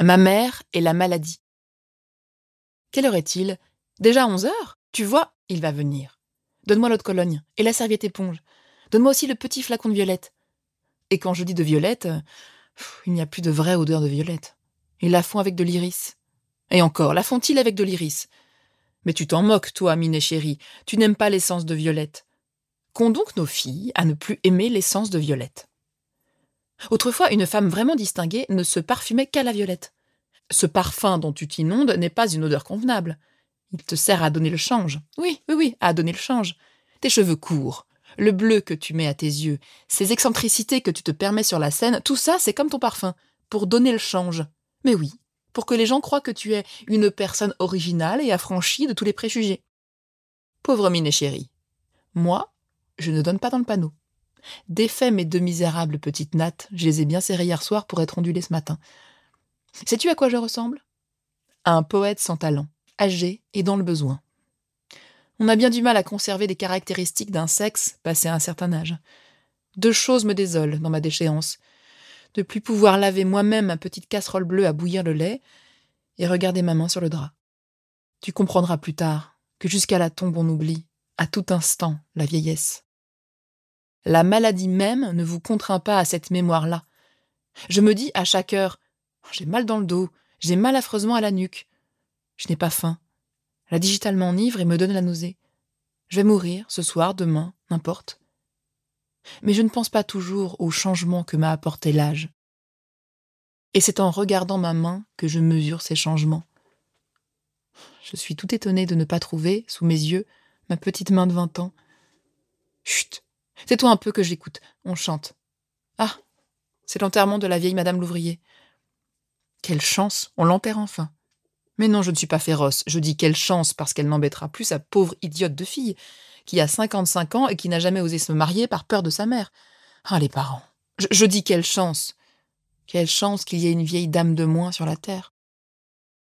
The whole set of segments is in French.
Ma mère et la maladie. Quelle heure est-il Déjà onze heures Tu vois, il va venir. Donne-moi l'autre de Cologne et la serviette éponge. Donne-moi aussi le petit flacon de violette. Et quand je dis de violette, il n'y a plus de vraie odeur de violette. Ils la font avec de l'iris. Et encore, la font-ils avec de l'iris Mais tu t'en moques, toi, Minet chérie. Tu n'aimes pas l'essence de violette. Qu'ont donc nos filles à ne plus aimer l'essence de violette Autrefois, une femme vraiment distinguée ne se parfumait qu'à la violette. Ce parfum dont tu t'inondes n'est pas une odeur convenable. Il te sert à donner le change. Oui, oui, oui, à donner le change. Tes cheveux courts, le bleu que tu mets à tes yeux, ces excentricités que tu te permets sur la scène, tout ça, c'est comme ton parfum, pour donner le change. Mais oui, pour que les gens croient que tu es une personne originale et affranchie de tous les préjugés. Pauvre mine chérie. Moi, je ne donne pas dans le panneau. Défais mes deux misérables petites nattes, je les ai bien serrées hier soir pour être ondulées ce matin. Sais-tu à quoi je ressemble À un poète sans talent, âgé et dans le besoin. On a bien du mal à conserver des caractéristiques d'un sexe passé à un certain âge. Deux choses me désolent dans ma déchéance. De plus pouvoir laver moi-même ma petite casserole bleue à bouillir le lait et regarder ma main sur le drap. Tu comprendras plus tard que jusqu'à la tombe on oublie, à tout instant, la vieillesse. La maladie même ne vous contraint pas à cette mémoire-là. Je me dis à chaque heure J'ai mal dans le dos, j'ai mal affreusement à la nuque. Je n'ai pas faim. La digitale m'enivre et me donne la nausée. Je vais mourir ce soir, demain, n'importe. Mais je ne pense pas toujours aux changements que m'a apporté l'âge. Et c'est en regardant ma main que je mesure ces changements. Je suis tout étonnée de ne pas trouver, sous mes yeux, ma petite main de vingt ans. Chut c'est toi un peu que j'écoute. On chante. Ah, c'est l'enterrement de la vieille Madame l'ouvrier. Quelle chance, on l'enterre enfin. Mais non, je ne suis pas féroce. Je dis quelle chance parce qu'elle n'embêtera plus sa pauvre idiote de fille, qui a 55 ans et qui n'a jamais osé se marier par peur de sa mère. Ah, les parents. je dis quelle chance. Quelle chance qu'il y ait une vieille dame de moins sur la terre.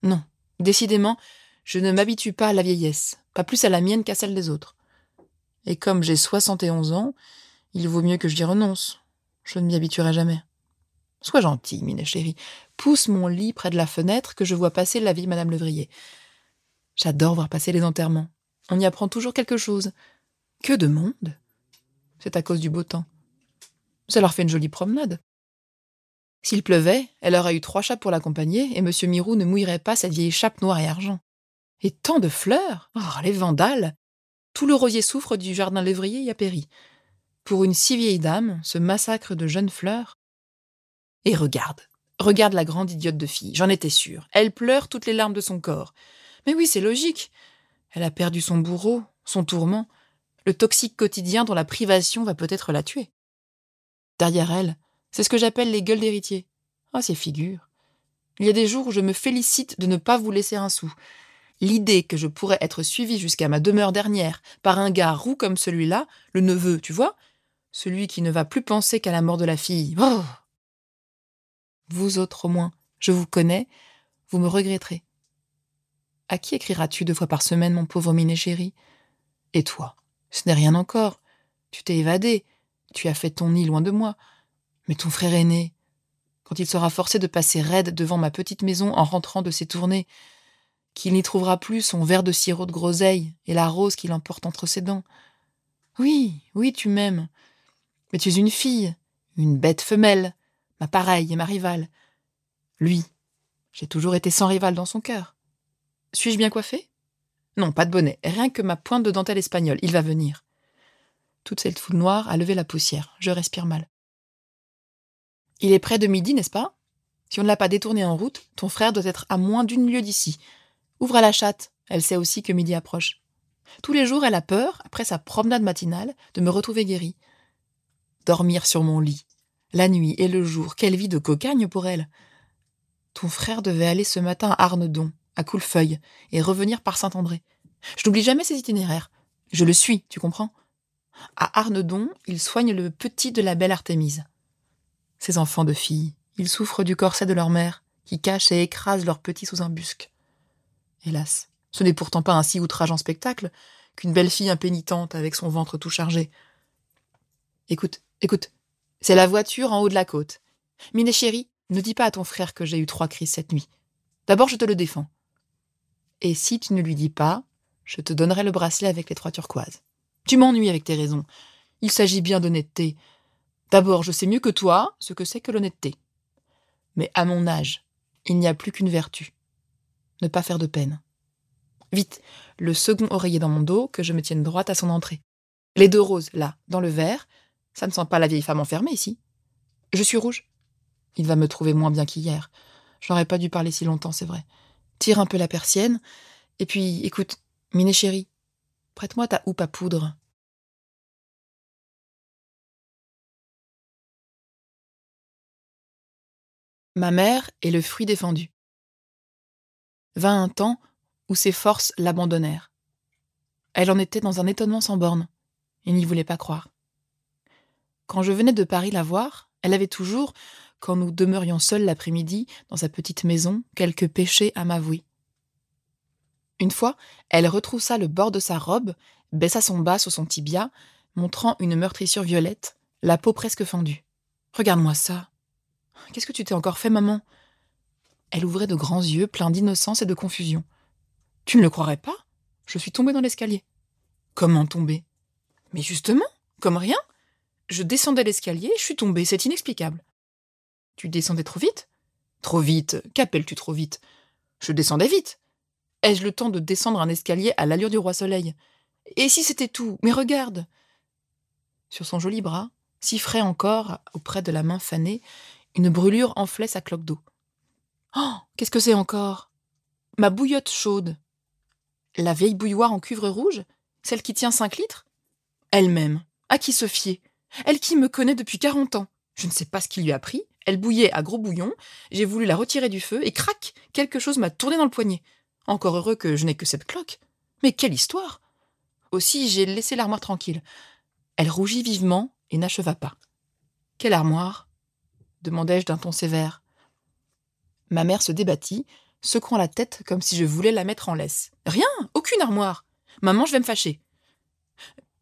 Non, décidément, je ne m'habitue pas à la vieillesse, pas plus à la mienne qu'à celle des autres. Et comme j'ai soixante et onze ans, il vaut mieux que j'y renonce. Je ne m'y habituerai jamais. Sois gentille, mine chérie. Pousse mon lit près de la fenêtre que je vois passer la vie Madame Levrier. J'adore voir passer les enterrements. On y apprend toujours quelque chose. Que de monde C'est à cause du beau temps. Ça leur fait une jolie promenade. S'il pleuvait, elle aurait eu trois chats pour l'accompagner, et M. Mirou ne mouillerait pas sa vieille chape noire et argent. Et tant de fleurs Oh, les vandales tout le rosier souffre du jardin lévrier y a péri. Pour une si vieille dame, ce massacre de jeunes fleurs. Et regarde, regarde la grande idiote de fille, j'en étais sûre. Elle pleure toutes les larmes de son corps. Mais oui, c'est logique. Elle a perdu son bourreau, son tourment, le toxique quotidien dont la privation va peut-être la tuer. Derrière elle, c'est ce que j'appelle les gueules d'héritier. Ah, ces figures. Il y a des jours où je me félicite de ne pas vous laisser un sou, L'idée que je pourrais être suivi jusqu'à ma demeure dernière par un gars roux comme celui-là, le neveu, tu vois, celui qui ne va plus penser qu'à la mort de la fille. Oh vous autres au moins, je vous connais, vous me regretterez. À qui écriras-tu deux fois par semaine, mon pauvre minet chéri Et toi Ce n'est rien encore. Tu t'es évadé, tu as fait ton nid loin de moi. Mais ton frère aîné, quand il sera forcé de passer raide devant ma petite maison en rentrant de ses tournées, qu'il n'y trouvera plus son verre de sirop de groseille et la rose qu'il emporte entre ses dents. Oui, oui, tu m'aimes. Mais tu es une fille, une bête femelle, ma pareille et ma rivale. Lui, j'ai toujours été sans rivale dans son cœur. Suis-je bien coiffée Non, pas de bonnet, rien que ma pointe de dentelle espagnole. Il va venir. Toute cette foule noire a levé la poussière. Je respire mal. Il est près de midi, n'est-ce pas Si on ne l'a pas détourné en route, ton frère doit être à moins d'une lieue d'ici. Ouvre à la chatte, elle sait aussi que midi approche. Tous les jours, elle a peur, après sa promenade matinale, de me retrouver guérie. Dormir sur mon lit, la nuit et le jour, quelle vie de cocagne pour elle. Ton frère devait aller ce matin à Arnedon, à Coulefeuille, et revenir par Saint-André. Je n'oublie jamais ses itinéraires. Je le suis, tu comprends À Arnedon, il soigne le petit de la belle Artémise. Ses enfants de filles, ils souffrent du corset de leur mère, qui cache et écrase leurs petits sous un busque hélas. Ce n'est pourtant pas un si outrageant spectacle qu'une belle fille impénitente avec son ventre tout chargé. Écoute, écoute, c'est la voiture en haut de la côte. Minet chérie, ne dis pas à ton frère que j'ai eu trois crises cette nuit. D'abord, je te le défends. Et si tu ne lui dis pas, je te donnerai le bracelet avec les trois turquoises. Tu m'ennuies avec tes raisons. Il s'agit bien d'honnêteté. D'abord, je sais mieux que toi ce que c'est que l'honnêteté. Mais à mon âge, il n'y a plus qu'une vertu, ne pas faire de peine. Vite, le second oreiller dans mon dos, que je me tienne droite à son entrée. Les deux roses, là, dans le verre. Ça ne sent pas la vieille femme enfermée ici. Je suis rouge. Il va me trouver moins bien qu'hier. J'aurais pas dû parler si longtemps, c'est vrai. Tire un peu la persienne. Et puis, écoute, mine chérie, prête-moi ta houppe à poudre. Ma mère est le fruit défendu vint un temps où ses forces l'abandonnèrent. Elle en était dans un étonnement sans borne. Il n'y voulait pas croire. Quand je venais de Paris la voir, elle avait toujours, quand nous demeurions seuls l'après-midi, dans sa petite maison, quelques péchés à m'avouer. Une fois, elle retroussa le bord de sa robe, baissa son bas sur son tibia, montrant une meurtrissure violette, la peau presque fendue. Regarde-moi ça. Qu'est-ce que tu t'es encore fait, maman elle ouvrait de grands yeux, pleins d'innocence et de confusion. Tu ne le croirais pas Je suis tombée dans l'escalier. Comment tomber Mais justement, comme rien. Je descendais l'escalier, je suis tombée, c'est inexplicable. Tu descendais trop vite Trop vite, qu'appelles-tu trop vite Je descendais vite. Ai-je le temps de descendre un escalier à l'allure du roi soleil Et si c'était tout Mais regarde Sur son joli bras, si frais encore, auprès de la main fanée, une brûlure enflait sa cloque d'eau. Oh Qu'est-ce que c'est encore Ma bouillotte chaude. La vieille bouilloire en cuivre rouge Celle qui tient cinq litres Elle-même. À qui se fier Elle qui me connaît depuis quarante ans. Je ne sais pas ce qui lui a pris. Elle bouillait à gros bouillon. J'ai voulu la retirer du feu et crac Quelque chose m'a tourné dans le poignet. Encore heureux que je n'ai que cette cloque. Mais quelle histoire Aussi, j'ai laissé l'armoire tranquille. Elle rougit vivement et n'acheva pas. Quelle armoire demandai-je d'un ton sévère. Ma mère se débattit, secouant la tête comme si je voulais la mettre en laisse. Rien, aucune armoire. Maman, je vais me fâcher.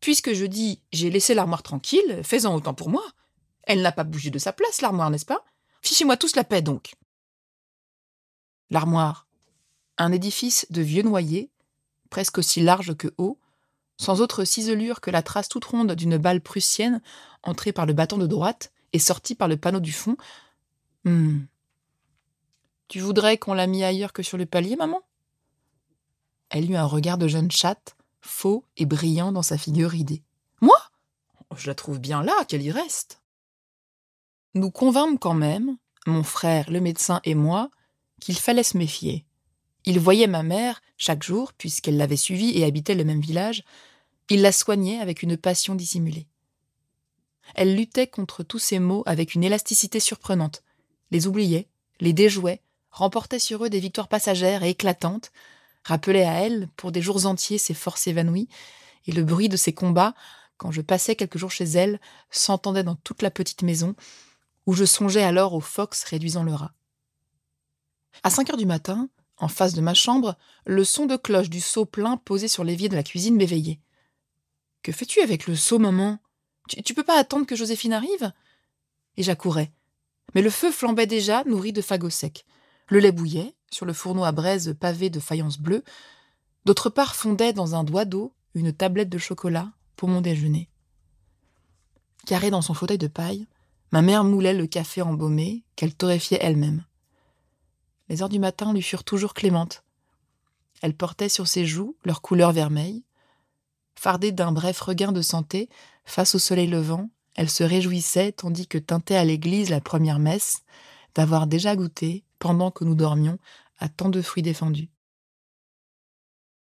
Puisque je dis j'ai laissé l'armoire tranquille, fais-en autant pour moi. Elle n'a pas bougé de sa place, l'armoire, n'est-ce pas Fichez-moi tous la paix, donc. L'armoire. Un édifice de vieux noyer, presque aussi large que haut, sans autre ciselure que la trace toute ronde d'une balle prussienne entrée par le bâton de droite et sortie par le panneau du fond. Hum... » Tu voudrais qu'on la mis ailleurs que sur le palier, maman Elle eut un regard de jeune chatte, faux et brillant dans sa figure ridée. Moi Je la trouve bien là, qu'elle y reste. Nous convînmes quand même, mon frère, le médecin et moi, qu'il fallait se méfier. Il voyait ma mère chaque jour, puisqu'elle l'avait suivie et habitait le même village. Il la soignait avec une passion dissimulée. Elle luttait contre tous ces maux avec une élasticité surprenante, les oubliait, les déjouait, remportait sur eux des victoires passagères et éclatantes, rappelait à elle, pour des jours entiers, ses forces évanouies, et le bruit de ses combats, quand je passais quelques jours chez elle, s'entendait dans toute la petite maison, où je songeais alors au fox réduisant le rat. À cinq heures du matin, en face de ma chambre, le son de cloche du seau plein posé sur l'évier de la cuisine m'éveillait. Que fais-tu avec le seau, maman tu, ne peux pas attendre que Joséphine arrive Et j'accourais. Mais le feu flambait déjà, nourri de fagots secs. Le lait bouillait, sur le fourneau à braise pavé de faïence bleue. D'autre part fondait dans un doigt d'eau une tablette de chocolat pour mon déjeuner. Carrée dans son fauteuil de paille, ma mère moulait le café embaumé qu'elle torréfiait elle-même. Les heures du matin lui furent toujours clémentes. Elle portait sur ses joues leur couleur vermeille. Fardée d'un bref regain de santé, face au soleil levant, elle se réjouissait, tandis que tintait à l'église la première messe, d'avoir déjà goûté pendant que nous dormions, à tant de fruits défendus.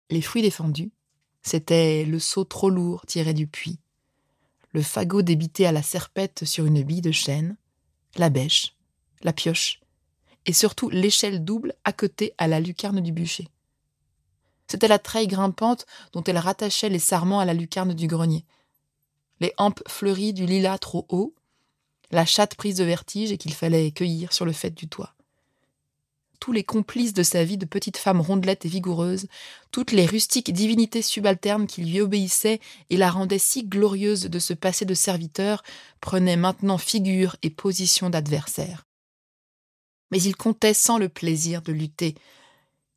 Les fruits défendus, c'était le seau trop lourd tiré du puits, le fagot débité à la serpette sur une bille de chêne, la bêche, la pioche, et surtout l'échelle double côté à la lucarne du bûcher. C'était la treille grimpante dont elle rattachait les sarments à la lucarne du grenier, les hampes fleuries du lilas trop haut, la chatte prise de vertige et qu'il fallait cueillir sur le fait du toit tous les complices de sa vie de petite femme rondelette et vigoureuse, toutes les rustiques divinités subalternes qui lui obéissaient et la rendaient si glorieuse de ce passé de serviteur, prenaient maintenant figure et position d'adversaire. Mais il comptait sans le plaisir de lutter,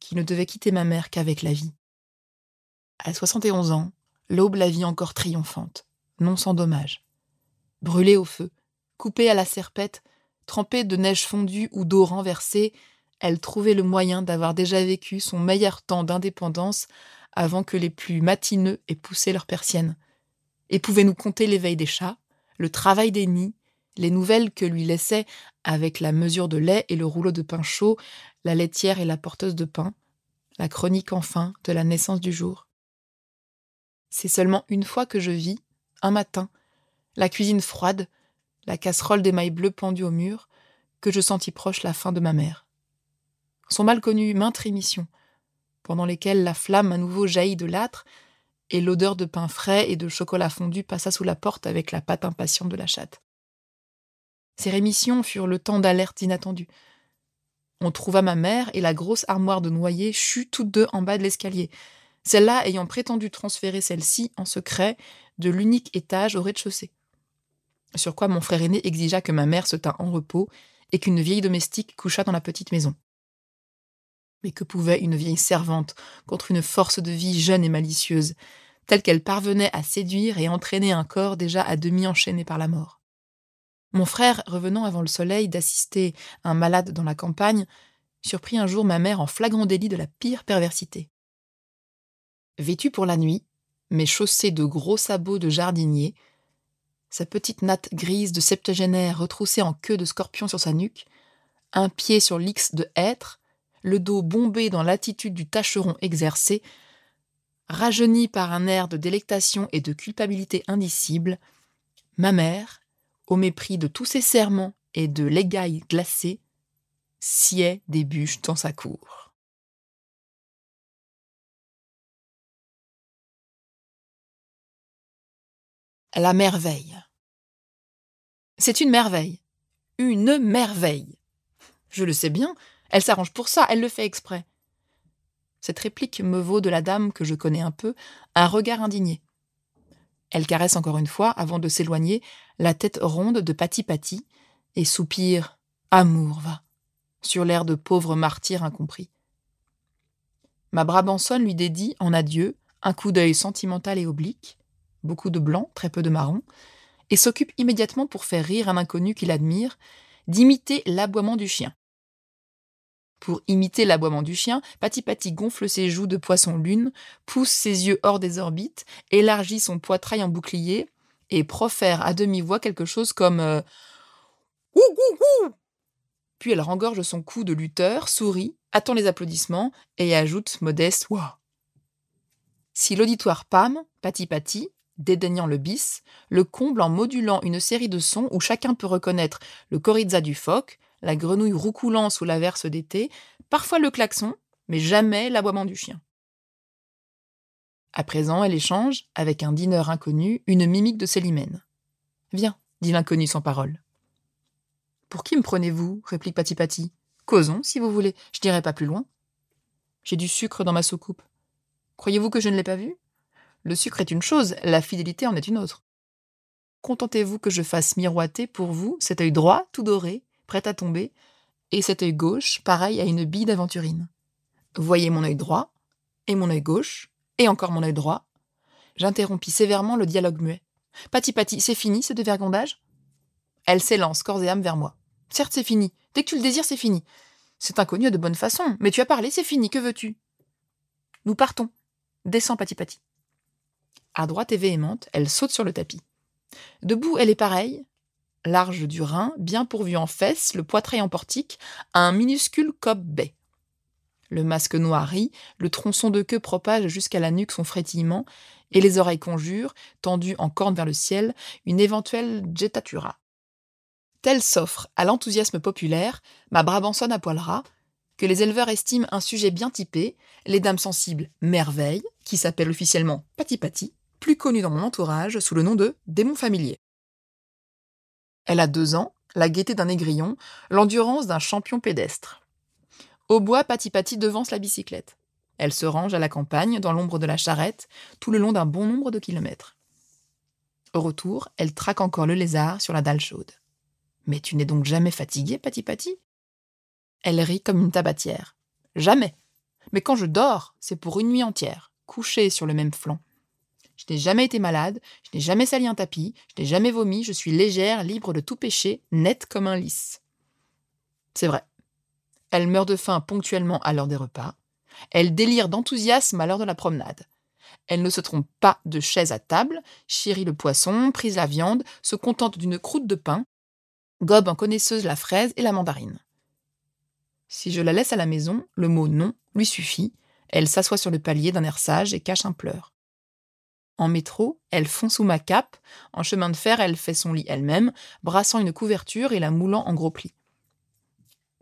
qui ne devait quitter ma mère qu'avec la vie. À soixante et onze ans, l'aube la vit encore triomphante, non sans dommage. Brûlée au feu, coupée à la serpette, trempée de neige fondue ou d'eau renversée, elle trouvait le moyen d'avoir déjà vécu son meilleur temps d'indépendance avant que les plus matineux aient poussé leurs persiennes, et pouvait nous compter l'éveil des chats, le travail des nids, les nouvelles que lui laissaient, avec la mesure de lait et le rouleau de pain chaud, la laitière et la porteuse de pain, la chronique enfin de la naissance du jour. C'est seulement une fois que je vis, un matin, la cuisine froide, la casserole d'émail bleu pendue au mur, que je sentis proche la fin de ma mère sont mal connues maintes rémissions, pendant lesquelles la flamme à nouveau jaillit de l'âtre, et l'odeur de pain frais et de chocolat fondu passa sous la porte avec la patte impatiente de la chatte. Ces rémissions furent le temps d'alerte inattendue. On trouva ma mère et la grosse armoire de noyer chut toutes deux en bas de l'escalier, celle-là ayant prétendu transférer celle-ci en secret de l'unique étage au rez-de-chaussée. Sur quoi mon frère aîné exigea que ma mère se tînt en repos et qu'une vieille domestique couchât dans la petite maison. Mais que pouvait une vieille servante contre une force de vie jeune et malicieuse, telle qu'elle parvenait à séduire et entraîner un corps déjà à demi enchaîné par la mort Mon frère, revenant avant le soleil d'assister un malade dans la campagne, surprit un jour ma mère en flagrant délit de la pire perversité. Vêtue pour la nuit, mais chaussée de gros sabots de jardinier, sa petite natte grise de septagénaire retroussée en queue de scorpion sur sa nuque, un pied sur l'X de hêtre, le dos bombé dans l'attitude du tâcheron exercé, rajeuni par un air de délectation et de culpabilité indicible, ma mère, au mépris de tous ses serments et de l'égail glacé, sciait des bûches dans sa cour. La merveille. C'est une merveille. Une merveille. Je le sais bien, elle s'arrange pour ça, elle le fait exprès. Cette réplique me vaut de la dame que je connais un peu un regard indigné. Elle caresse encore une fois, avant de s'éloigner, la tête ronde de Patti Paty et soupire Amour va sur l'air de pauvre martyr incompris. Ma Brabançonne lui dédie, en adieu, un coup d'œil sentimental et oblique, beaucoup de blanc, très peu de marron, et s'occupe immédiatement pour faire rire un inconnu qu'il admire, d'imiter l'aboiement du chien. Pour imiter l'aboiement du chien, Patipati gonfle ses joues de poisson lune, pousse ses yeux hors des orbites, élargit son poitrail en bouclier et profère à demi-voix quelque chose comme euh, Ouh, ouh, ouh Puis elle rengorge son cou de lutteur, sourit, attend les applaudissements et ajoute modeste Waouh Si l'auditoire pâme, Patipati, dédaignant le bis, le comble en modulant une série de sons où chacun peut reconnaître le coriza du phoque, la grenouille roucoulant sous la verse d'été, parfois le klaxon, mais jamais l'aboiement du chien. À présent, elle échange, avec un dîneur inconnu, une mimique de Célimène. « Viens, dit l'inconnu sans parole. Pour qui me prenez-vous réplique Patipati. Causons, si vous voulez, je n'irai pas plus loin. J'ai du sucre dans ma soucoupe. Croyez-vous que je ne l'ai pas vu Le sucre est une chose, la fidélité en est une autre. Contentez-vous que je fasse miroiter pour vous cet œil droit, tout doré, prête à tomber, et cet œil gauche, pareil à une bille d'aventurine. Voyez mon œil droit, et mon œil gauche, et encore mon œil droit. J'interrompis sévèrement le dialogue muet. Pati c'est fini ce dévergondage Elle s'élance corps et âme vers moi. Certes, c'est fini. Dès que tu le désires, c'est fini. C'est inconnu de bonne façon, mais tu as parlé, c'est fini, que veux-tu Nous partons. Descends, Pati Pati. À droite et véhémente, elle saute sur le tapis. Debout, elle est pareille, large du rein, bien pourvu en fesses, le poitrail en portique, à un minuscule cob Le masque noir le tronçon de queue propage jusqu'à la nuque son frétillement, et les oreilles conjurent, tendues en corne vers le ciel, une éventuelle jetatura. Telle s'offre à l'enthousiasme populaire ma Brabançonne à poil ras, que les éleveurs estiment un sujet bien typé, les dames sensibles merveilles, qui s'appelle officiellement patipati, plus connue dans mon entourage sous le nom de démon familier. Elle a deux ans, la gaieté d'un aigrillon, l'endurance d'un champion pédestre. Au bois, Patipati devance la bicyclette. Elle se range à la campagne, dans l'ombre de la charrette, tout le long d'un bon nombre de kilomètres. Au retour, elle traque encore le lézard sur la dalle chaude. Mais tu n'es donc jamais fatiguée, Patipati ?» Elle rit comme une tabatière. Jamais. Mais quand je dors, c'est pour une nuit entière, couchée sur le même flanc. Je n'ai jamais été malade, je n'ai jamais sali un tapis, je n'ai jamais vomi, je suis légère, libre de tout péché, nette comme un lys. C'est vrai. Elle meurt de faim ponctuellement à l'heure des repas. Elle délire d'enthousiasme à l'heure de la promenade. Elle ne se trompe pas de chaise à table, chérit le poisson, prise la viande, se contente d'une croûte de pain, gobe en connaisseuse la fraise et la mandarine. Si je la laisse à la maison, le mot non lui suffit. Elle s'assoit sur le palier d'un air sage et cache un pleur. En métro, elle fond sous ma cape. En chemin de fer, elle fait son lit elle-même, brassant une couverture et la moulant en gros plis.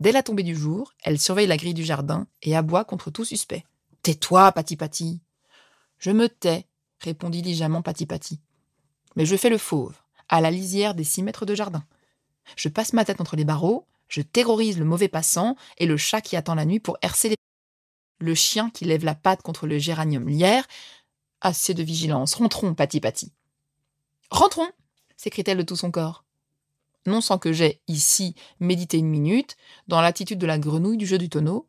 Dès la tombée du jour, elle surveille la grille du jardin et aboie contre tout suspect. Tais-toi, Patipati !»« Je me tais, répondit légèrement Patipati. « Mais je fais le fauve, à la lisière des six mètres de jardin. Je passe ma tête entre les barreaux, je terrorise le mauvais passant et le chat qui attend la nuit pour hercer les. Le chien qui lève la patte contre le géranium lierre, Assez de vigilance. Rentrons, Pati Pati. Rentrons s'écrie-t-elle de tout son corps. Non sans que j'aie, ici, médité une minute, dans l'attitude de la grenouille du jeu du tonneau,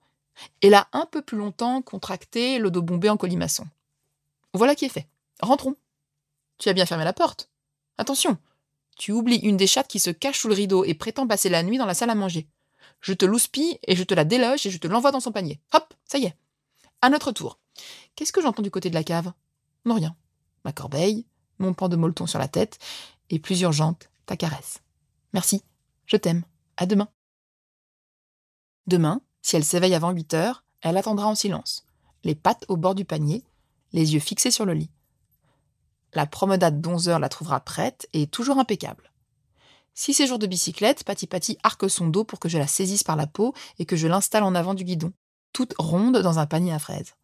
et là un peu plus longtemps contracté, le dos bombé en colimaçon. Voilà qui est fait. Rentrons. Tu as bien fermé la porte. Attention, tu oublies une des chattes qui se cache sous le rideau et prétend passer la nuit dans la salle à manger. Je te louspille et je te la déloge et je te l'envoie dans son panier. Hop, ça y est. À notre tour. Qu'est-ce que j'entends du côté de la cave non, rien. Ma corbeille, mon pan de molleton sur la tête, et plus urgente, ta caresse. Merci, je t'aime, à demain. Demain, si elle s'éveille avant 8 heures, elle attendra en silence, les pattes au bord du panier, les yeux fixés sur le lit. La promenade d'11 heures la trouvera prête et toujours impeccable. Si c'est jour de bicyclette, Patipati arque son dos pour que je la saisisse par la peau et que je l'installe en avant du guidon, toute ronde dans un panier à fraises.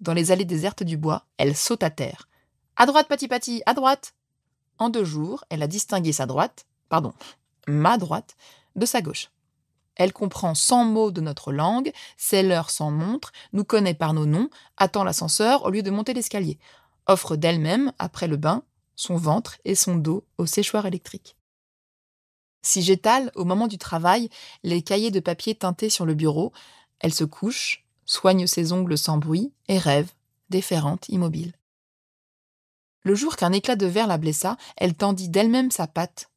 Dans les allées désertes du bois, elle saute à terre. À droite, Pati Pati, à droite En deux jours, elle a distingué sa droite, pardon, ma droite, de sa gauche. Elle comprend cent mots de notre langue, sait l'heure sans montre, nous connaît par nos noms, attend l'ascenseur au lieu de monter l'escalier, offre d'elle-même, après le bain, son ventre et son dos au séchoir électrique. Si j'étale, au moment du travail, les cahiers de papier teintés sur le bureau, elle se couche, soigne ses ongles sans bruit et rêve, déférente, immobile. Le jour qu'un éclat de verre la blessa, elle tendit d'elle-même sa patte,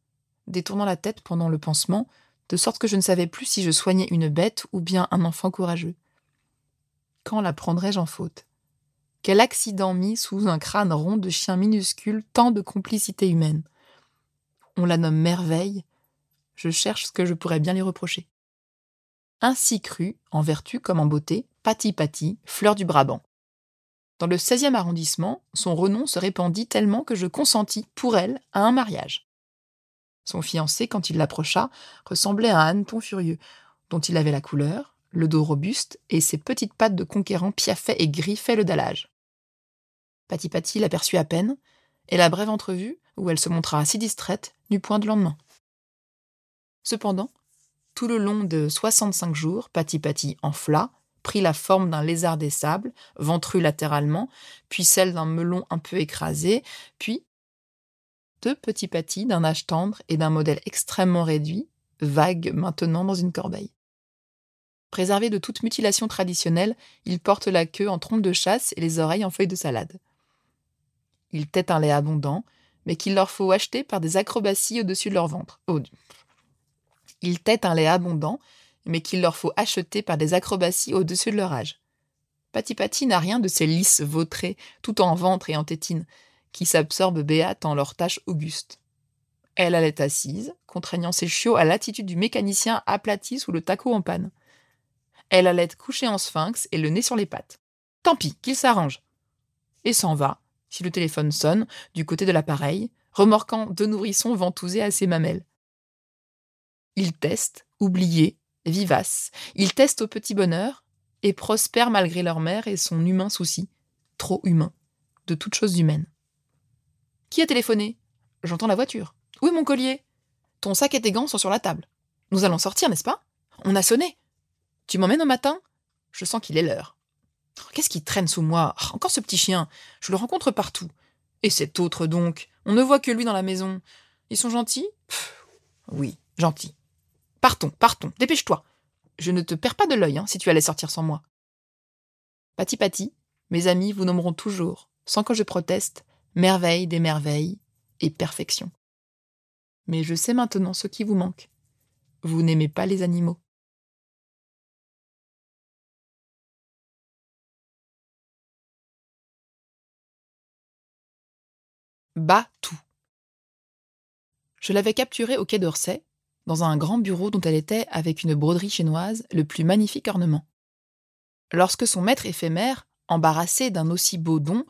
détournant la tête pendant le pansement, de sorte que je ne savais plus si je soignais une bête ou bien un enfant courageux. Quand la prendrais-je en faute Quel accident mis sous un crâne rond de chien minuscule tant de complicité humaine On la nomme merveille, je cherche ce que je pourrais bien lui reprocher ainsi crue, en vertu comme en beauté, Patti Patti, fleur du Brabant. Dans le 16e arrondissement, son renom se répandit tellement que je consentis, pour elle, à un mariage. Son fiancé, quand il l'approcha, ressemblait à un hanneton furieux, dont il avait la couleur, le dos robuste et ses petites pattes de conquérant piaffaient et griffaient le dallage. Patti Patti l'aperçut à peine, et la brève entrevue, où elle se montra si distraite, n'eut point de lendemain. Cependant, tout le long de 65 jours, Patipati en enfla, prit la forme d'un lézard des sables, ventru latéralement, puis celle d'un melon un peu écrasé, puis deux petits Patis d'un âge tendre et d'un modèle extrêmement réduit, vagues maintenant dans une corbeille. Préservé de toute mutilation traditionnelle, il porte la queue en trompe de chasse et les oreilles en feuilles de salade. Il têtent un lait abondant, mais qu'il leur faut acheter par des acrobaties au-dessus de leur ventre. Oh, ils têtent un lait abondant, mais qu'il leur faut acheter par des acrobaties au-dessus de leur âge. Patipati n'a rien de ces lisses vautrées, tout en ventre et en tétine, qui s'absorbent béates en leurs tâche augustes. Elle allait assise, contraignant ses chiots à l'attitude du mécanicien aplati sous le taco en panne. Elle allait couchée en sphinx et le nez sur les pattes. Tant pis, qu'il s'arrange. Et s'en va, si le téléphone sonne, du côté de l'appareil, remorquant deux nourrissons ventousés à ses mamelles. Il testent, oubliés, vivace. Ils testent au petit bonheur et prospèrent malgré leur mère et son humain souci, trop humain, de toutes choses humaines. Qui a téléphoné J'entends la voiture. Où est mon collier Ton sac et tes gants sont sur la table. Nous allons sortir, n'est-ce pas On a sonné. Tu m'emmènes au matin Je sens qu'il est l'heure. Oh, qu'est-ce qui traîne sous moi oh, Encore ce petit chien. Je le rencontre partout. Et cet autre donc On ne voit que lui dans la maison. Ils sont gentils Oui, gentils. Partons, partons, dépêche-toi. Je ne te perds pas de l'œil hein, si tu allais sortir sans moi. Pati pati, mes amis vous nommeront toujours, sans que je proteste, merveille des merveilles et perfection. Mais je sais maintenant ce qui vous manque. Vous n'aimez pas les animaux. Batou Je l'avais capturé au quai d'Orsay, dans un grand bureau dont elle était, avec une broderie chinoise, le plus magnifique ornement. Lorsque son maître éphémère, embarrassé d'un aussi beau don,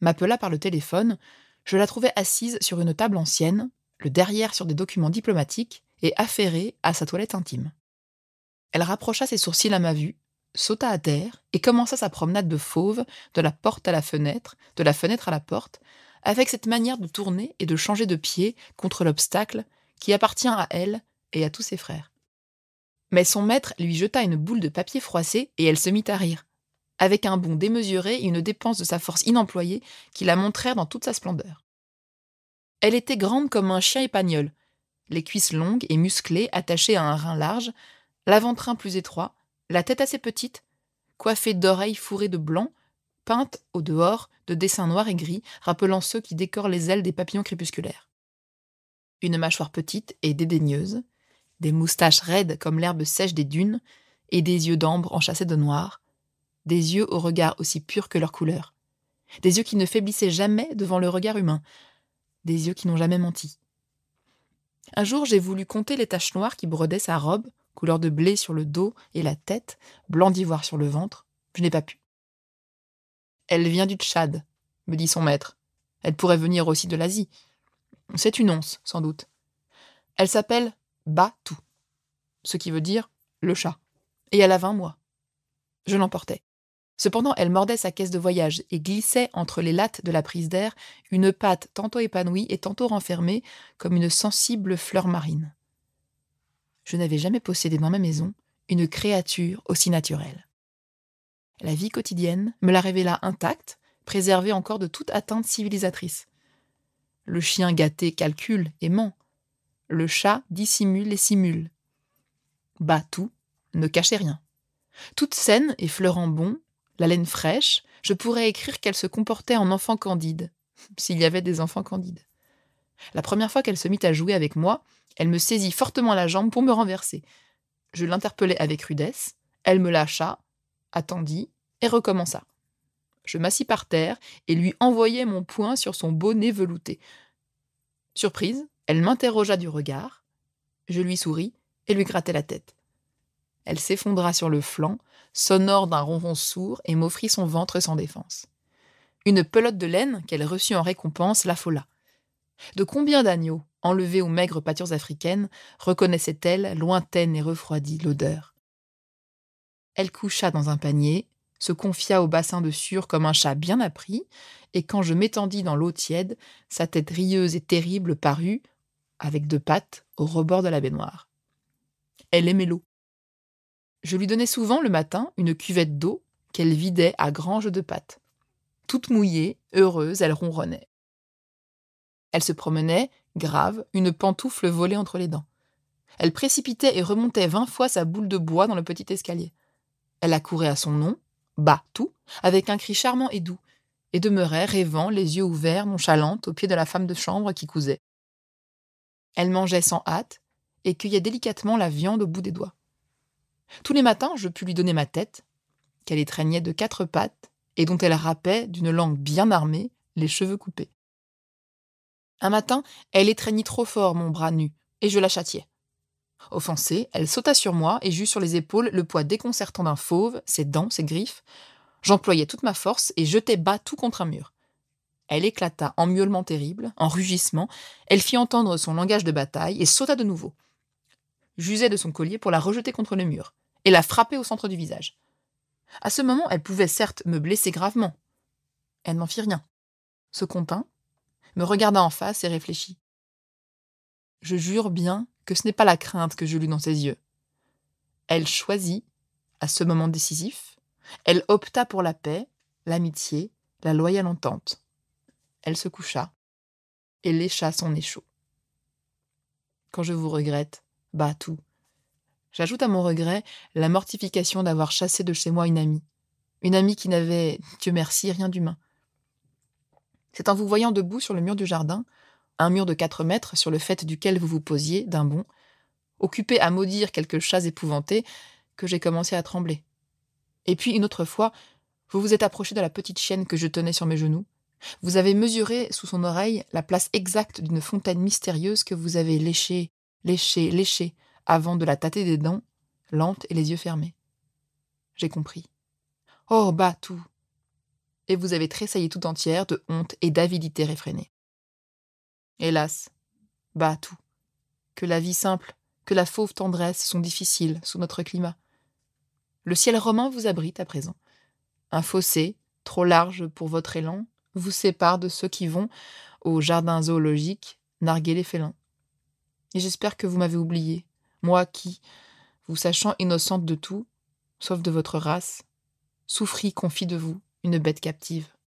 m'appela par le téléphone, je la trouvais assise sur une table ancienne, le derrière sur des documents diplomatiques, et affairée à sa toilette intime. Elle rapprocha ses sourcils à ma vue, sauta à terre et commença sa promenade de fauve de la porte à la fenêtre, de la fenêtre à la porte, avec cette manière de tourner et de changer de pied contre l'obstacle qui appartient à elle et à tous ses frères. Mais son maître lui jeta une boule de papier froissé et elle se mit à rire, avec un bond démesuré et une dépense de sa force inemployée qui la montrèrent dans toute sa splendeur. Elle était grande comme un chien épagnol, les cuisses longues et musclées attachées à un rein large, l'avant-train plus étroit, la tête assez petite, coiffée d'oreilles fourrées de blanc, peintes au dehors de dessins noirs et gris rappelant ceux qui décorent les ailes des papillons crépusculaires. Une mâchoire petite et dédaigneuse, des moustaches raides comme l'herbe sèche des dunes, et des yeux d'ambre enchâssés de noir, des yeux au regard aussi pur que leur couleur, des yeux qui ne faiblissaient jamais devant le regard humain, des yeux qui n'ont jamais menti. Un jour, j'ai voulu compter les taches noires qui brodaient sa robe, couleur de blé sur le dos et la tête, blanc d'ivoire sur le ventre. Je n'ai pas pu. Elle vient du Tchad, me dit son maître. Elle pourrait venir aussi de l'Asie. C'est une once, sans doute. Elle s'appelle Batou, ce qui veut dire le chat, et elle a vingt mois. Je l'emportais. Cependant, elle mordait sa caisse de voyage et glissait entre les lattes de la prise d'air une patte tantôt épanouie et tantôt renfermée comme une sensible fleur marine. Je n'avais jamais possédé dans ma maison une créature aussi naturelle. La vie quotidienne me la révéla intacte, préservée encore de toute atteinte civilisatrice. Le chien gâté calcule et ment, le chat dissimule et simule. Batou ne cachait rien. Toute saine et fleurant bon, la laine fraîche, je pourrais écrire qu'elle se comportait en enfant candide, s'il y avait des enfants candides. La première fois qu'elle se mit à jouer avec moi, elle me saisit fortement la jambe pour me renverser. Je l'interpellai avec rudesse, elle me lâcha, attendit et recommença. Je m'assis par terre et lui envoyai mon poing sur son beau nez velouté. Surprise, elle m'interrogea du regard, je lui souris et lui grattai la tête. Elle s'effondra sur le flanc, sonore d'un ronron sourd et m'offrit son ventre sans défense. Une pelote de laine qu'elle reçut en récompense l'affola. De combien d'agneaux, enlevés aux maigres pâtures africaines, reconnaissait-elle, lointaine et refroidie, l'odeur Elle coucha dans un panier, se confia au bassin de sur comme un chat bien appris, et quand je m'étendis dans l'eau tiède, sa tête rieuse et terrible parut, avec deux pattes au rebord de la baignoire. Elle aimait l'eau. Je lui donnais souvent le matin une cuvette d'eau qu'elle vidait à granges de pattes. Toute mouillée, heureuse, elle ronronnait. Elle se promenait, grave, une pantoufle volée entre les dents. Elle précipitait et remontait vingt fois sa boule de bois dans le petit escalier. Elle accourait à son nom, bas tout, avec un cri charmant et doux, et demeurait rêvant, les yeux ouverts, nonchalante, au pied de la femme de chambre qui cousait. Elle mangeait sans hâte et cueillait délicatement la viande au bout des doigts. Tous les matins, je pus lui donner ma tête, qu'elle étreignait de quatre pattes et dont elle râpait, d'une langue bien armée, les cheveux coupés. Un matin, elle étreignit trop fort mon bras nu, et je la châtiais. Offensée, elle sauta sur moi et j'eus sur les épaules le poids déconcertant d'un fauve, ses dents, ses griffes. J'employais toute ma force et jetai bas tout contre un mur. Elle éclata en miaulements terribles, en rugissements, elle fit entendre son langage de bataille et sauta de nouveau. Jusais de son collier pour la rejeter contre le mur et la frapper au centre du visage. À ce moment, elle pouvait certes me blesser gravement. Elle n'en fit rien. Se contint, me regarda en face et réfléchit. Je jure bien que ce n'est pas la crainte que je lus dans ses yeux. Elle choisit, à ce moment décisif, elle opta pour la paix, l'amitié, la loyale entente. Elle se coucha et lécha son échaud. Quand je vous regrette, bah tout. J'ajoute à mon regret la mortification d'avoir chassé de chez moi une amie. Une amie qui n'avait, Dieu merci, rien d'humain. C'est en vous voyant debout sur le mur du jardin, un mur de quatre mètres sur le fait duquel vous vous posiez d'un bond, occupé à maudire quelques chats épouvantés, que j'ai commencé à trembler. Et puis une autre fois, vous vous êtes approché de la petite chienne que je tenais sur mes genoux, vous avez mesuré sous son oreille la place exacte d'une fontaine mystérieuse que vous avez léchée, léchée, léchée, avant de la tâter des dents, lente et les yeux fermés. J'ai compris. Oh, bah, tout Et vous avez tressaillé tout entière de honte et d'avidité réfrénée. Hélas, bah, tout Que la vie simple, que la fauve tendresse sont difficiles sous notre climat. Le ciel romain vous abrite à présent. Un fossé, trop large pour votre élan, vous sépare de ceux qui vont au jardin zoologique narguer les félins. Et j'espère que vous m'avez oublié, moi qui, vous sachant innocente de tout, sauf de votre race, souffris confie de vous, une bête captive.